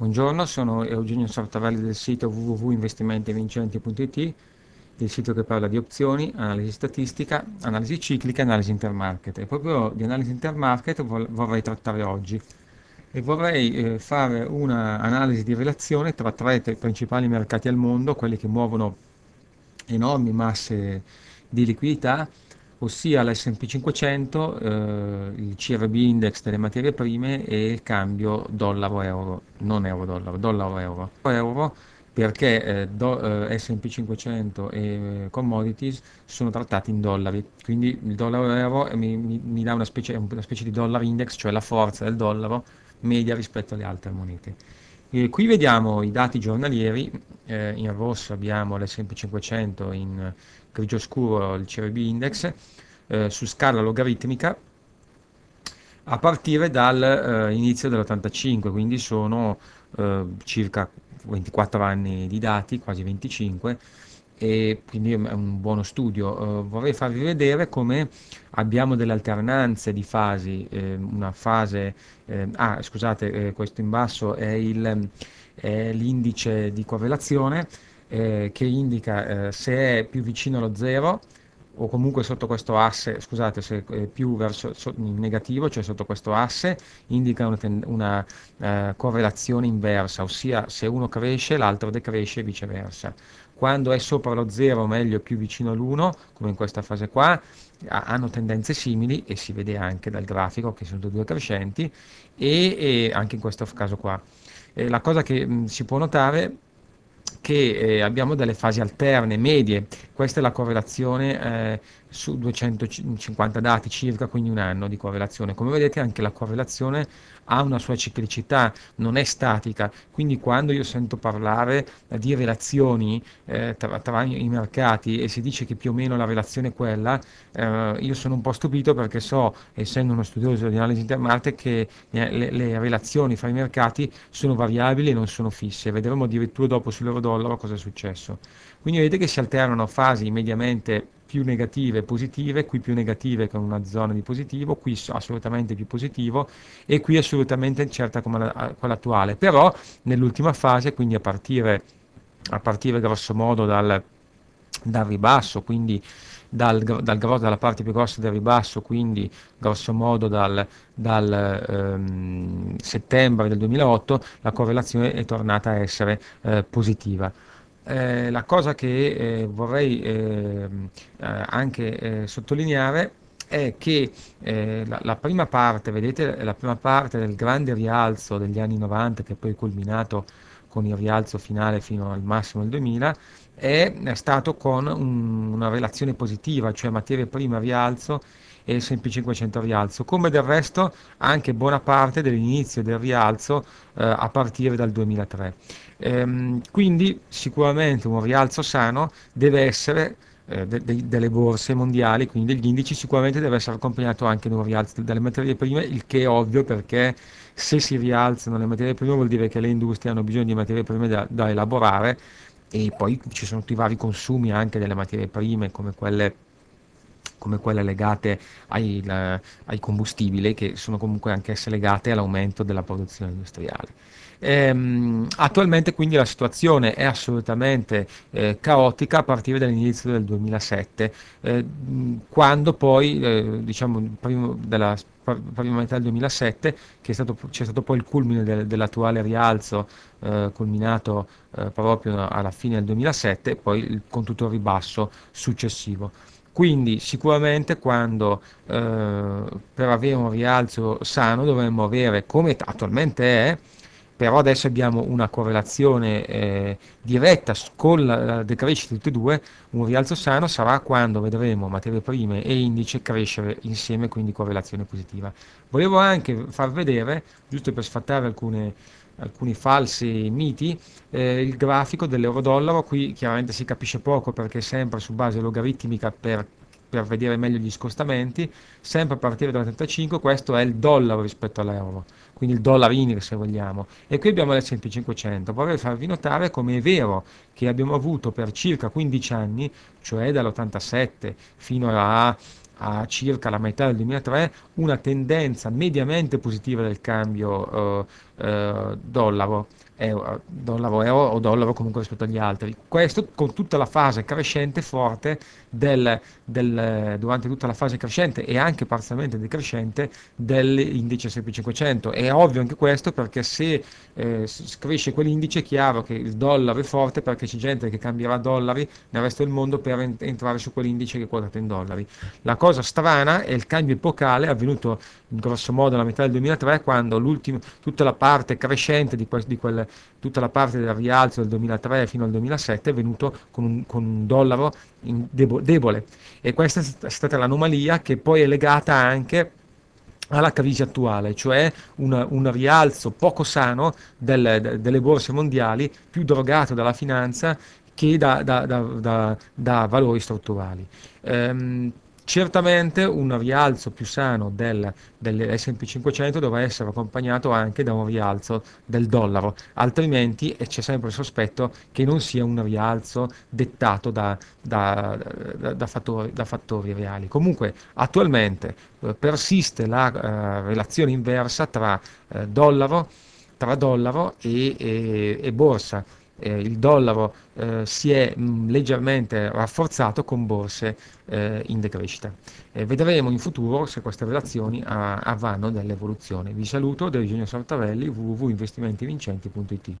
Buongiorno, sono Eugenio Sartavelli del sito www.investimentivincenti.it, il sito che parla di opzioni, analisi statistica, analisi ciclica e analisi intermarket. E proprio di analisi intermarket vorrei trattare oggi e vorrei eh, fare un'analisi di relazione tra tre principali mercati al mondo, quelli che muovono enormi masse di liquidità ossia l'S&P500, eh, il CRB index delle materie prime e il cambio dollaro-euro, non euro-dollaro, dollaro-euro. Euro perché eh, eh, S&P 500 e eh, commodities sono trattati in dollari, quindi il dollaro-euro mi, mi, mi, dà una specie, una specie di dollar index, cioè la forza del dollaro media rispetto alle altre monete. E qui vediamo i dati giornalieri, eh, in rosso abbiamo l'S&P 500 in grigio scuro il CRB index, eh, su scala logaritmica a partire dall'inizio eh, dell'85, quindi sono eh, circa 24 anni di dati, quasi 25, e quindi è un buono studio. Uh, vorrei farvi vedere come abbiamo delle alternanze di fasi, eh, una fase, eh, ah scusate, eh, questo in basso è, il, è l'indice di correlazione, eh, che indica eh, se è più vicino allo zero o comunque sotto questo asse, scusate, se è più verso so, negativo, cioè sotto questo asse, indica una, una eh, correlazione inversa, ossia se uno cresce l'altro decresce e viceversa. Quando è sopra lo zero, o meglio più vicino all'1, come in questa fase qua, ha, hanno tendenze simili e si vede anche dal grafico che sono due crescenti e, e anche in questo caso qua. Eh, la cosa che mh, si può notare che eh, abbiamo delle fasi alterne, medie. Questa è la correlazione eh, su 250 dati circa, quindi un anno di correlazione. Come vedete anche la correlazione ha una sua ciclicità, non è statica, quindi quando io sento parlare di relazioni eh, tra, tra, i mercati e si dice che più o meno la relazione è quella, eh, io sono un po' stupito perché so, essendo uno studioso di analisi intermarte, che le, le relazioni fra i mercati sono variabili e non sono fisse. Vedremo addirittura dopo sull'euro dollaro cosa è successo. Quindi vedete che si alternano fasi mediamente più negative e positive, qui più negative con una zona di positivo, qui assolutamente più positivo e qui assolutamente incerta come quella attuale. Però nell'ultima fase, quindi a partire, a partire grosso modo dal, dal ribasso, quindi dal, dal, dalla parte più grossa del ribasso, quindi grosso modo dal, dal ehm, settembre del 2008, la correlazione è tornata a essere eh, positiva. Eh, la cosa che eh, vorrei ehm, eh, anche eh, sottolineare è che eh, la, la, prima parte, vedete, la prima parte del grande rialzo degli anni 90 che è poi è culminato con il rialzo finale fino al massimo del 2000 è stato con un, una relazione positiva, cioè materie prime rialzo e il S&P 500 al rialzo, come del resto anche buona parte dell'inizio del rialzo eh, a partire dal 2003. Ehm, quindi sicuramente un rialzo sano deve essere eh, de- de- delle borse mondiali, quindi degli indici sicuramente deve essere accompagnato anche da un rialzo delle materie prime, il che è ovvio perché se si rialzano le materie prime vuol dire che le industrie hanno bisogno di materie prime da, da elaborare e poi ci sono tutti i vari consumi anche delle materie prime come quelle come quelle legate ai, ai combustibili, che sono comunque anch'esse legate all'aumento della produzione industriale. Ehm, attualmente quindi la situazione è assolutamente eh, caotica a partire dall'inizio del 2007, eh, quando poi, eh, diciamo, prima della prima metà del 2007, che stato, c'è stato poi il culmine del, dell'attuale rialzo eh, culminato eh, proprio alla fine del 2007 e poi il, con tutto il ribasso successivo. Quindi sicuramente quando eh, per avere un rialzo sano dovremmo avere, come attualmente è, però adesso abbiamo una correlazione eh, diretta con la decrescita di tutti e due, un rialzo sano sarà quando vedremo materie prime e indice crescere insieme, quindi correlazione positiva. Volevo anche far vedere, giusto per sfattare alcune alcuni falsi miti, eh, il grafico dell'euro-dollaro, qui chiaramente si capisce poco perché è sempre su base logaritmica per, per vedere meglio gli scostamenti, sempre a partire da 35, questo è il dollaro rispetto all'euro, quindi il dollaro INIR se vogliamo. E qui abbiamo l'S&P 500. Vorrei farvi notare come è vero che abbiamo avuto per circa 15 anni, cioè dall'87 fino a a circa la metà del 2003 una tendenza mediamente positiva del cambio eh, dollaro, euro, eh, dollaro, euro, eh, o dollaro comunque rispetto agli altri. Questo con tutta la fase crescente forte del, del, durante tutta la fase crescente e anche parzialmente decrescente dell'indice S&P 500. È ovvio anche questo perché se eh, cresce quell'indice è chiaro che il dollaro è forte perché c'è gente che cambierà dollari nel resto del mondo per ent- entrare su quell'indice che è quotato in dollari. La cosa strana è il cambio epocale avvenuto in grosso modo alla metà del 2003 quando tutta la parte parte crescente di, que- di quel, tutta la parte del rialzo del 2003 fino al 2007 è venuto con un, con un dollaro debo- debole e questa è stata l'anomalia che poi è legata anche alla crisi attuale, cioè un, un rialzo poco sano del, delle borse mondiali, più drogato dalla finanza che da, da, da, da valori strutturali. Ehm, Certamente un rialzo più sano del, dell'S&P 500 dovrà essere accompagnato anche da un rialzo del dollaro, altrimenti c'è sempre il sospetto che non sia un rialzo dettato da, da, da, fattori, da fattori, reali. Comunque attualmente eh, persiste la eh, relazione inversa tra, eh, dollaro, tra dollaro, e, e, e borsa eh, il dollaro eh, si è mh, mm, leggermente rafforzato con borse eh, in decrescita. Eh, vedremo in futuro se queste relazioni ah, avranno dell'evoluzione. Vi saluto da Eugenio Sartarelli, www.investimentivincenti.it